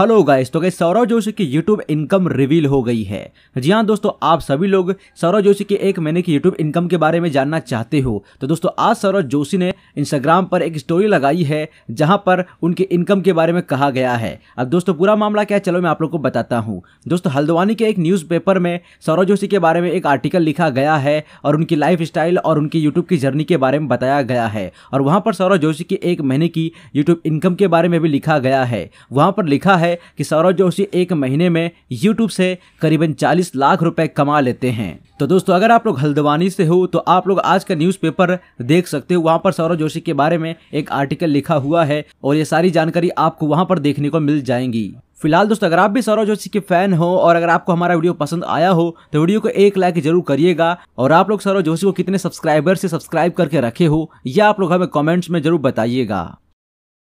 hello guys तो गई सौरव जोशी की यूट्यूब इनकम रिवील हो गई है जी हाँ दोस्तों आप सभी लोग सौरव जोशी के एक महीने की यूट्यूब इनकम के बारे में जानना चाहते हो तो दोस्तों आज सौरव जोशी ने इंस्टाग्राम पर एक स्टोरी लगाई है जहां पर उनके इनकम के बारे में कहा गया है अब दोस्तों पूरा मामला क्या चलो मैं आप लोग को बताता हूँ दोस्तों हल्द्वानी के एक न्यूज़पेपर में सौरव जोशी के बारे में एक आर्टिकल लिखा गया है और उनकी लाइफ और उनकी यूट्यूब की जर्नी के बारे में बताया गया है और वहाँ पर सौरव जोशी के एक महीने की यूट्यूब इनकम के बारे में भी लिखा गया है वहाँ पर लिखा है है कि सौरभ जोशी एक महीने में यूट्यूब से करीबन 40 लाख रुपए कमा लेते हैं तो दोस्तों अगर आप लोग हल्द्वानी से हो तो आप लोग आज का न्यूज़पेपर देख सकते हो वहाँ पर सौरभ जोशी के बारे में एक आर्टिकल लिखा हुआ है और ये सारी जानकारी आपको वहाँ पर देखने को मिल जाएंगी फिलहाल दोस्तों अगर आप भी सौरभ जोशी के फैन हो और अगर आपको हमारा वीडियो पसंद आया हो तो वीडियो को एक लाइक जरूर करिएगा और आप लोग सौरभ जोशी को कितने सब्सक्राइबर से सब्सक्राइब करके रखे हो यह आप लोग हमें कमेंट्स में जरूर बताइएगा